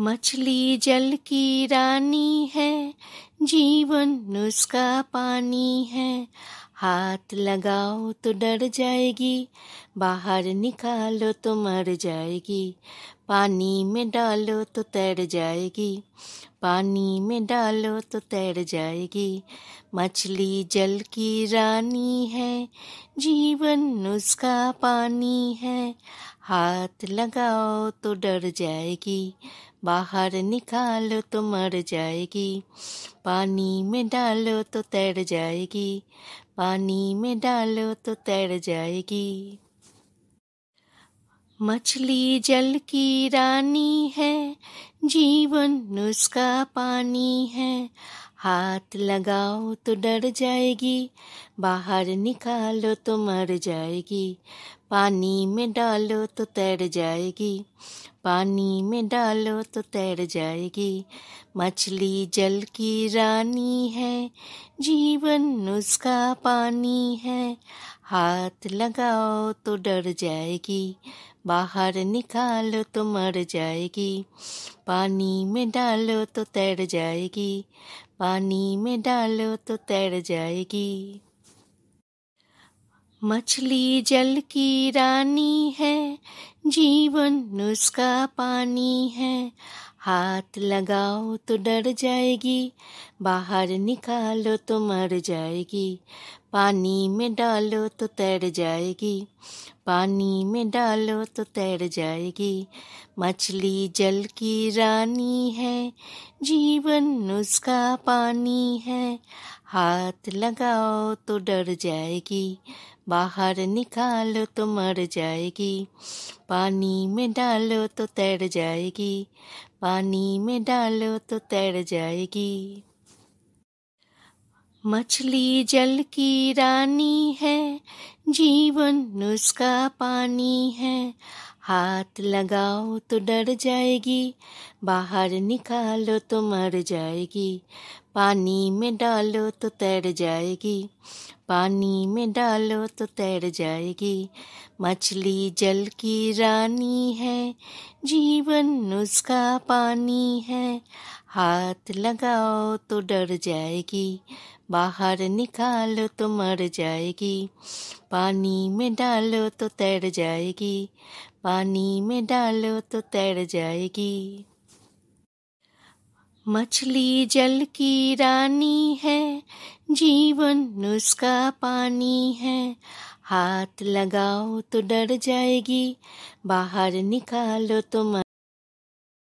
मछली जल की रानी है जीवन उसका पानी है हाथ लगाओ तो डर जाएगी बाहर निकालो तो मर जाएगी पानी में डालो तो तैर जाएगी पानी में डालो तो तैर जाएगी मछली जल की रानी है जीवन उसका पानी है हाथ लगाओ तो डर जाएगी बाहर निकालो तो मर जाएगी पानी में डालो तो तैर जाएगी पानी में डालो तो तैर जाएगी मछली जल की रानी है जीवन उसका पानी है हाथ लगाओ तो डर जाएगी बाहर निकालो तो मर जाएगी पानी में डालो तो तैर जाएगी पानी में डालो तो तैर जाएगी मछली जल की रानी है जीवन उसका पानी है हाथ लगाओ तो डर जाएगी बाहर निकालो तो मर जाएगी पानी में डालो तो तैर जाएगी पानी में डालो तो तैर जाएगी मछली जल की रानी है जीवन उसका पानी है हाथ लगाओ तो डर जाएगी बाहर निकालो तो मर जाएगी पानी में डालो तो तैर जाएगी पानी में डालो तो तैर जाएगी मछली जल की रानी है जीवन उसका पानी है हाथ लगाओ तो डर जाएगी बाहर निकालो तो मर जाएगी पानी में डालो तो तैर जाएगी पानी में डालो तो तैर जाएगी मछली जल की रानी है जीवन उसका पानी है हाथ लगाओ तो डर जाएगी बाहर निकालो तो मर जाएगी पानी में डालो तो तैर जाएगी पानी में डालो तो तैर जाएगी मछली जल की रानी है जीवन उसका पानी है हाथ लगाओ तो डर जाएगी बाहर निकालो तो मर जाएगी पानी में डालो तो तैर जाएगी पानी में डालो तो तैर जाएगी मछली जल की रानी है जीवन उसका पानी है हाथ लगाओ तो डर जाएगी बाहर निकालो तो